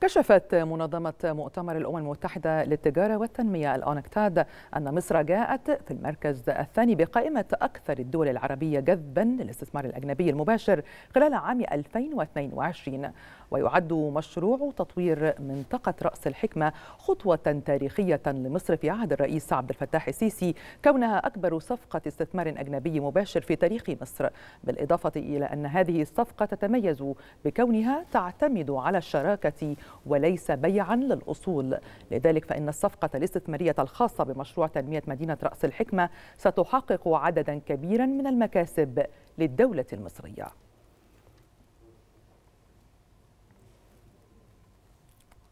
كشفت منظمة مؤتمر الأمم المتحدة للتجارة والتنمية الأونكتاد أن مصر جاءت في المركز الثاني بقائمة أكثر الدول العربية جذبا للاستثمار الأجنبي المباشر خلال عام 2022 ويعد مشروع تطوير منطقة رأس الحكمة خطوة تاريخية لمصر في عهد الرئيس عبد الفتاح السيسي كونها أكبر صفقة استثمار أجنبي مباشر في تاريخ مصر بالإضافة إلى أن هذه الصفقة تتميز بكونها تعتمد على الشراكة وليس بيعا للأصول لذلك فإن الصفقة الاستثمارية الخاصة بمشروع تنمية مدينة رأس الحكمة ستحقق عددا كبيرا من المكاسب للدولة المصرية